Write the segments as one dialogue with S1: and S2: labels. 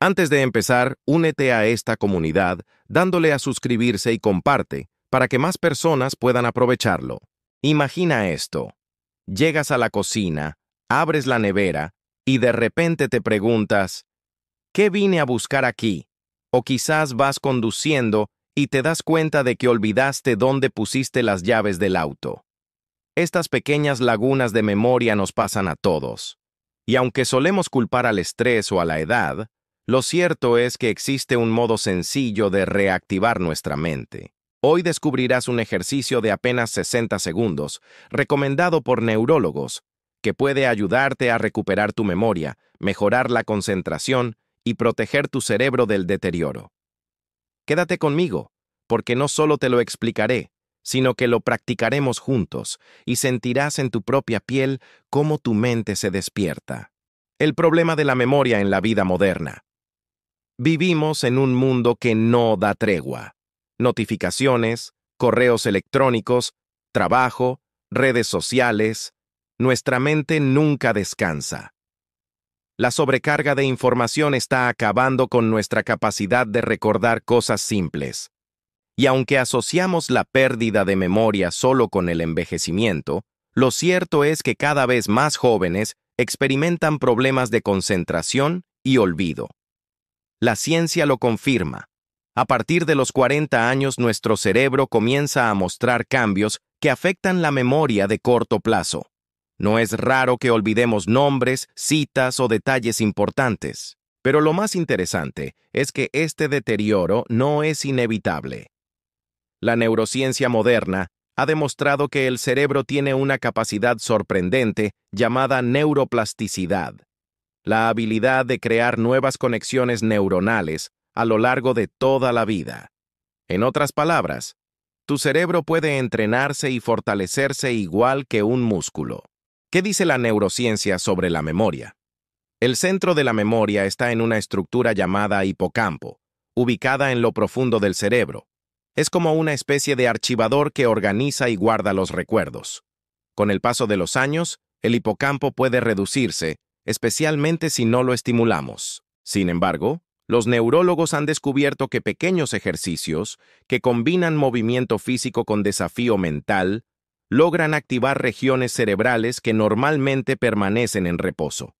S1: Antes de empezar, únete a esta comunidad dándole a suscribirse y comparte para que más personas puedan aprovecharlo. Imagina esto. Llegas a la cocina, abres la nevera y de repente te preguntas, ¿qué vine a buscar aquí? O quizás vas conduciendo y te das cuenta de que olvidaste dónde pusiste las llaves del auto. Estas pequeñas lagunas de memoria nos pasan a todos. Y aunque solemos culpar al estrés o a la edad, lo cierto es que existe un modo sencillo de reactivar nuestra mente. Hoy descubrirás un ejercicio de apenas 60 segundos, recomendado por neurólogos, que puede ayudarte a recuperar tu memoria, mejorar la concentración y proteger tu cerebro del deterioro. Quédate conmigo, porque no solo te lo explicaré, sino que lo practicaremos juntos y sentirás en tu propia piel cómo tu mente se despierta. El problema de la memoria en la vida moderna. Vivimos en un mundo que no da tregua. Notificaciones, correos electrónicos, trabajo, redes sociales, nuestra mente nunca descansa. La sobrecarga de información está acabando con nuestra capacidad de recordar cosas simples. Y aunque asociamos la pérdida de memoria solo con el envejecimiento, lo cierto es que cada vez más jóvenes experimentan problemas de concentración y olvido. La ciencia lo confirma. A partir de los 40 años nuestro cerebro comienza a mostrar cambios que afectan la memoria de corto plazo. No es raro que olvidemos nombres, citas o detalles importantes. Pero lo más interesante es que este deterioro no es inevitable. La neurociencia moderna ha demostrado que el cerebro tiene una capacidad sorprendente llamada neuroplasticidad la habilidad de crear nuevas conexiones neuronales a lo largo de toda la vida. En otras palabras, tu cerebro puede entrenarse y fortalecerse igual que un músculo. ¿Qué dice la neurociencia sobre la memoria? El centro de la memoria está en una estructura llamada hipocampo, ubicada en lo profundo del cerebro. Es como una especie de archivador que organiza y guarda los recuerdos. Con el paso de los años, el hipocampo puede reducirse especialmente si no lo estimulamos. Sin embargo, los neurólogos han descubierto que pequeños ejercicios que combinan movimiento físico con desafío mental logran activar regiones cerebrales que normalmente permanecen en reposo.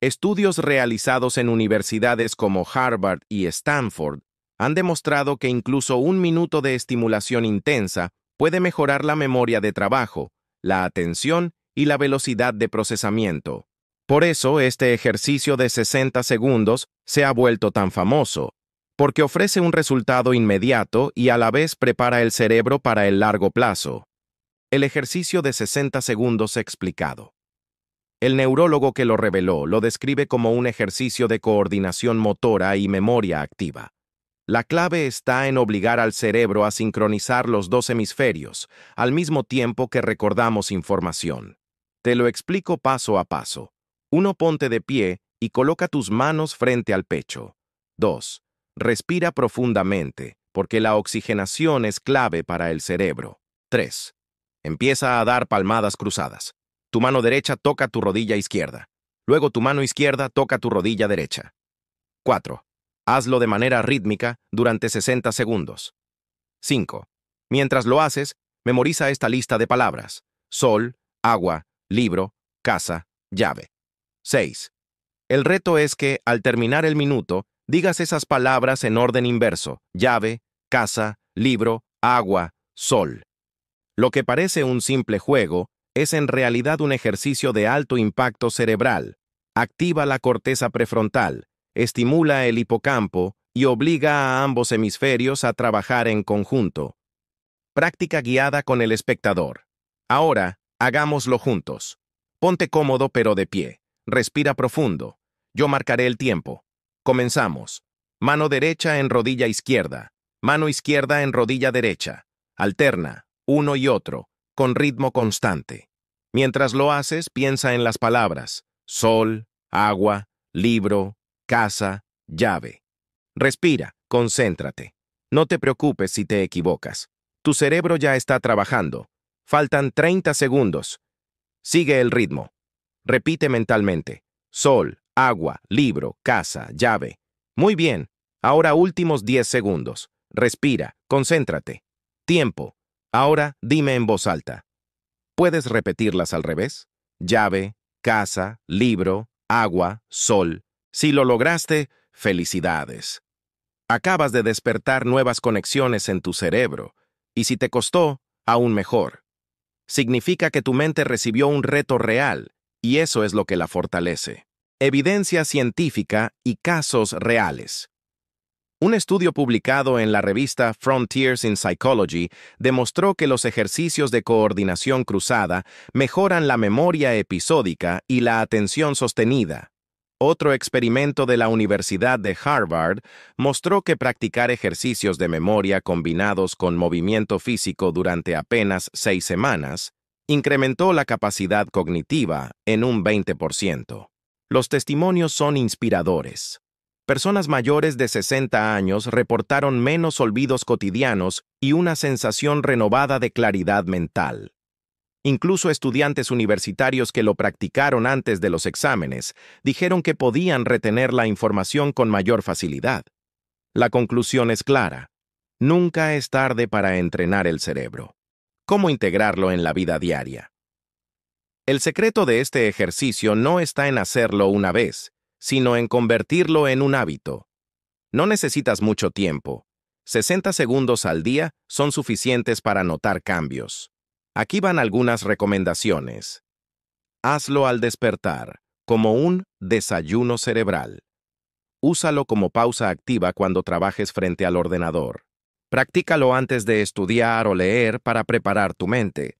S1: Estudios realizados en universidades como Harvard y Stanford han demostrado que incluso un minuto de estimulación intensa puede mejorar la memoria de trabajo, la atención y la velocidad de procesamiento. Por eso este ejercicio de 60 segundos se ha vuelto tan famoso, porque ofrece un resultado inmediato y a la vez prepara el cerebro para el largo plazo. El ejercicio de 60 segundos explicado. El neurólogo que lo reveló lo describe como un ejercicio de coordinación motora y memoria activa. La clave está en obligar al cerebro a sincronizar los dos hemisferios, al mismo tiempo que recordamos información. Te lo explico paso a paso. 1. Ponte de pie y coloca tus manos frente al pecho. 2. Respira profundamente, porque la oxigenación es clave para el cerebro. 3. Empieza a dar palmadas cruzadas. Tu mano derecha toca tu rodilla izquierda. Luego tu mano izquierda toca tu rodilla derecha. 4. Hazlo de manera rítmica durante 60 segundos. 5. Mientras lo haces, memoriza esta lista de palabras. Sol, agua, libro, casa, llave. 6. El reto es que, al terminar el minuto, digas esas palabras en orden inverso, llave, casa, libro, agua, sol. Lo que parece un simple juego es en realidad un ejercicio de alto impacto cerebral. Activa la corteza prefrontal, estimula el hipocampo y obliga a ambos hemisferios a trabajar en conjunto. Práctica guiada con el espectador. Ahora, hagámoslo juntos. Ponte cómodo pero de pie. Respira profundo. Yo marcaré el tiempo. Comenzamos. Mano derecha en rodilla izquierda. Mano izquierda en rodilla derecha. Alterna, uno y otro, con ritmo constante. Mientras lo haces, piensa en las palabras. Sol, agua, libro, casa, llave. Respira, concéntrate. No te preocupes si te equivocas. Tu cerebro ya está trabajando. Faltan 30 segundos. Sigue el ritmo. Repite mentalmente. Sol, agua, libro, casa, llave. Muy bien. Ahora últimos 10 segundos. Respira, concéntrate. Tiempo. Ahora dime en voz alta. ¿Puedes repetirlas al revés? Llave, casa, libro, agua, sol. Si lo lograste, felicidades. Acabas de despertar nuevas conexiones en tu cerebro, y si te costó, aún mejor. Significa que tu mente recibió un reto real y eso es lo que la fortalece. Evidencia científica y casos reales. Un estudio publicado en la revista Frontiers in Psychology demostró que los ejercicios de coordinación cruzada mejoran la memoria episódica y la atención sostenida. Otro experimento de la Universidad de Harvard mostró que practicar ejercicios de memoria combinados con movimiento físico durante apenas seis semanas incrementó la capacidad cognitiva en un 20%. Los testimonios son inspiradores. Personas mayores de 60 años reportaron menos olvidos cotidianos y una sensación renovada de claridad mental. Incluso estudiantes universitarios que lo practicaron antes de los exámenes dijeron que podían retener la información con mayor facilidad. La conclusión es clara. Nunca es tarde para entrenar el cerebro cómo integrarlo en la vida diaria. El secreto de este ejercicio no está en hacerlo una vez, sino en convertirlo en un hábito. No necesitas mucho tiempo. 60 segundos al día son suficientes para notar cambios. Aquí van algunas recomendaciones. Hazlo al despertar, como un desayuno cerebral. Úsalo como pausa activa cuando trabajes frente al ordenador. Practícalo antes de estudiar o leer para preparar tu mente.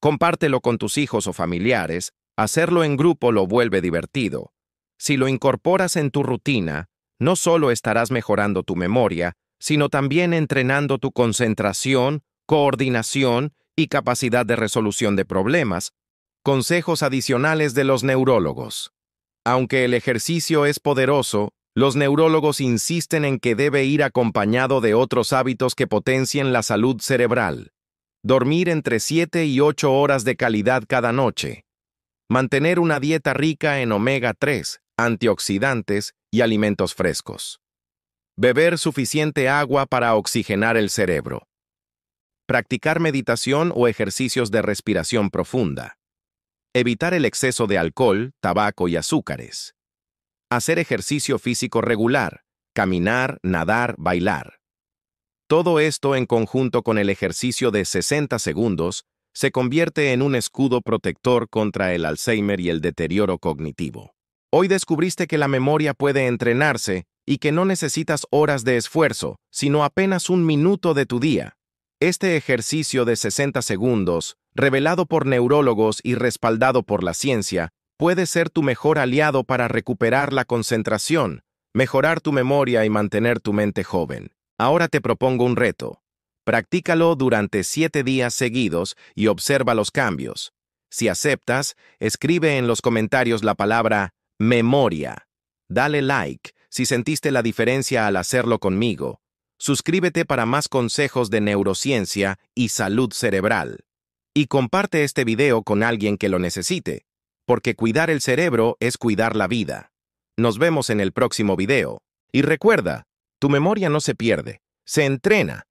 S1: Compártelo con tus hijos o familiares, hacerlo en grupo lo vuelve divertido. Si lo incorporas en tu rutina, no solo estarás mejorando tu memoria, sino también entrenando tu concentración, coordinación y capacidad de resolución de problemas. Consejos adicionales de los neurólogos. Aunque el ejercicio es poderoso, los neurólogos insisten en que debe ir acompañado de otros hábitos que potencien la salud cerebral. Dormir entre 7 y 8 horas de calidad cada noche. Mantener una dieta rica en omega 3, antioxidantes y alimentos frescos. Beber suficiente agua para oxigenar el cerebro. Practicar meditación o ejercicios de respiración profunda. Evitar el exceso de alcohol, tabaco y azúcares. Hacer ejercicio físico regular, caminar, nadar, bailar. Todo esto en conjunto con el ejercicio de 60 segundos se convierte en un escudo protector contra el Alzheimer y el deterioro cognitivo. Hoy descubriste que la memoria puede entrenarse y que no necesitas horas de esfuerzo, sino apenas un minuto de tu día. Este ejercicio de 60 segundos, revelado por neurólogos y respaldado por la ciencia, puede ser tu mejor aliado para recuperar la concentración, mejorar tu memoria y mantener tu mente joven. Ahora te propongo un reto. Practícalo durante siete días seguidos y observa los cambios. Si aceptas, escribe en los comentarios la palabra memoria. Dale like si sentiste la diferencia al hacerlo conmigo. Suscríbete para más consejos de neurociencia y salud cerebral. Y comparte este video con alguien que lo necesite porque cuidar el cerebro es cuidar la vida. Nos vemos en el próximo video. Y recuerda, tu memoria no se pierde, se entrena.